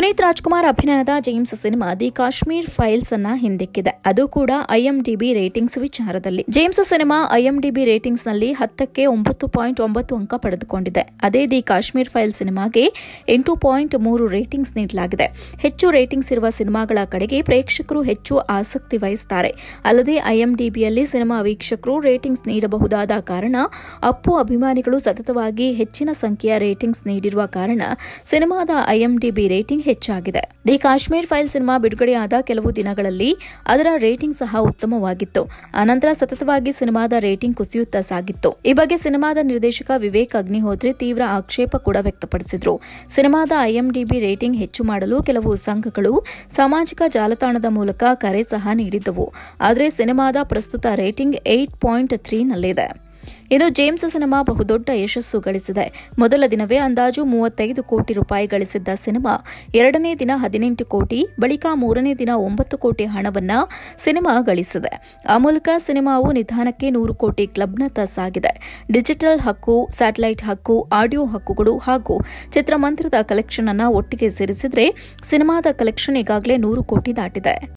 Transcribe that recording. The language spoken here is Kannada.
ಪುನೀತ್ ರಾಜ್ಕುಮಾರ್ ಅಭಿನಯದ James cinema the Kashmir files ಅನ್ನ ಹಿಂದಿಕ್ಕಿದೆ ಅದು ಕೂಡ ಐಎಂಡಿಬಿ ರೇಟಿಂಗ್ಸ್ ವಿಚಾರದಲ್ಲಿ ಜೇಮ್ಸ್ ಸಿನಿಮಾ ಐಎಂಡಿಬಿ ರೇಟಿಂಗ್ಸ್ ನಲ್ಲಿ ಹತ್ತಕ್ಕೆ ಒಂಬತ್ತು ಪಾಯಿಂಟ್ ಒಂಬತ್ತು ಅಂಕ ಪಡೆದುಕೊಂಡಿದೆ ಅದೇ ದಿ ಕಾಶ್ಮೀರ್ ಫೈಲ್ ಸಿನಿಮಾಗೆ ಎಂಟು ಪಾಯಿಂಟ್ ಮೂರು ರೇಟಿಂಗ್ಸ್ ನೀಡಲಾಗಿದೆ ಹೆಚ್ಚು ರೇಟಿಂಗ್ಸ್ ಇರುವ ಸಿನಿಮಾಗಳ ಕಡೆಗೆ ಪ್ರೇಕ್ಷಕರು ಹೆಚ್ಚು ಆಸಕ್ತಿ ವಹಿಸುತ್ತಾರೆ ಅಲ್ಲದೆ ಐಎಂಡಿಬಿಯಲ್ಲಿ ಸಿನಿಮಾ ವೀಕ್ಷಕರು ರೇಟಿಂಗ್ಸ್ ನೀಡಬಹುದಾದ ಕಾರಣ ಅಪ್ಪು ಅಭಿಮಾನಿಗಳು ಸತತವಾಗಿ ಹೆಚ್ಚಿನ ಸಂಖ್ಯೆಯ ರೇಟಿಂಗ್ಸ್ ನೀಡಿರುವ ಕಾರಣ ಸಿನಿಮಾದ ಐಎಂಡಿಬಿ ರೇಟಿಂಗ್ ಹೆಚ್ಚಾಗಿದೆ ದಿ ಕಾಶ್ಮೀರ್ ಫೈಲ್ ಸಿನಿಮಾ ಬಿಡುಗಡೆಯಾದ ಕೆಲವು ದಿನಗಳಲ್ಲಿ ಅದರ ರೇಟಿಂಗ್ ಸಹ ಉತ್ತಮವಾಗಿತ್ತು ಅನಂತರ ಸತತವಾಗಿ ಸಿನಿಮಾದ ರೇಟಿಂಗ್ ಕುಸಿಯುತ್ತಾ ಸಾಗಿತ್ತು ಈ ಬಗ್ಗೆ ಸಿನಿಮಾದ ನಿರ್ದೇಶಕ ವಿವೇಕ್ ಅಗ್ನಿಹೋತ್ರಿ ತೀವ್ರ ಆಕ್ಷೇಪ ಕೂಡ ವ್ಯಕ್ತಪಡಿಸಿದ್ರು ಸಿನಿಮಾದ ಐಎಂಡಿಬಿ ರೇಟಿಂಗ್ ಹೆಚ್ಚು ಮಾಡಲು ಕೆಲವು ಸಂಘಗಳು ಸಾಮಾಜಿಕ ಜಾಲತಾಣದ ಮೂಲಕ ಕರೆ ಸಹ ನೀಡಿದ್ದವು ಆದರೆ ಸಿನಿಮಾದ ಪ್ರಸ್ತುತ ರೇಟಿಂಗ್ ಏಟ್ ಪಾಯಿಂಟ್ ತ್ರೀನಲ್ಲಿದೆ ಇದು ಜೇಮ್ಸ್ ಸಿನಿಮಾ ಬಹುದೊಡ್ಡ ಯಶಸ್ಸು ಗಳಿಸಿದೆ ಮೊದಲ ದಿನವೇ ಅಂದಾಜು ಮೂವತ್ತೈದು ಕೋಟಿ ರೂಪಾಯಿ ಗಳಿಸಿದ್ದ ಸಿನಿಮಾ ಎರಡನೇ ದಿನ ಹದಿನೆಂಟು ಕೋಟಿ ಬಳಿಕ ಮೂರನೇ ದಿನ ಒಂಬತ್ತು ಕೋಟಿ ಹಣವನ್ನು ಸಿನಿಮಾ ಗಳಿಸಿದೆ ಆ ಮೂಲಕ ಸಿನಿಮಾವು ನಿಧಾನಕ್ಕೆ ನೂರು ಕೋಟಿ ಕ್ಲಬ್ನತ್ತ ಸಾಗಿದೆ ಡಿಜಿಟಲ್ ಹಕ್ಕು ಸ್ಯಾಟಲೈಟ್ ಹಕ್ಕು ಆಡಿಯೋ ಹಕ್ಕುಗಳು ಹಾಗೂ ಚಿತ್ರಮಂದಿರದ ಕಲೆಕ್ಷನ್ ಅನ್ನ ಒಟ್ಟಿಗೆ ಸೇರಿಸಿದರೆ ಸಿನಿಮಾದ ಕಲೆಕ್ಷನ್ ಈಗಾಗಲೇ ನೂರು ಕೋಟಿ ದಾಟಿದೆ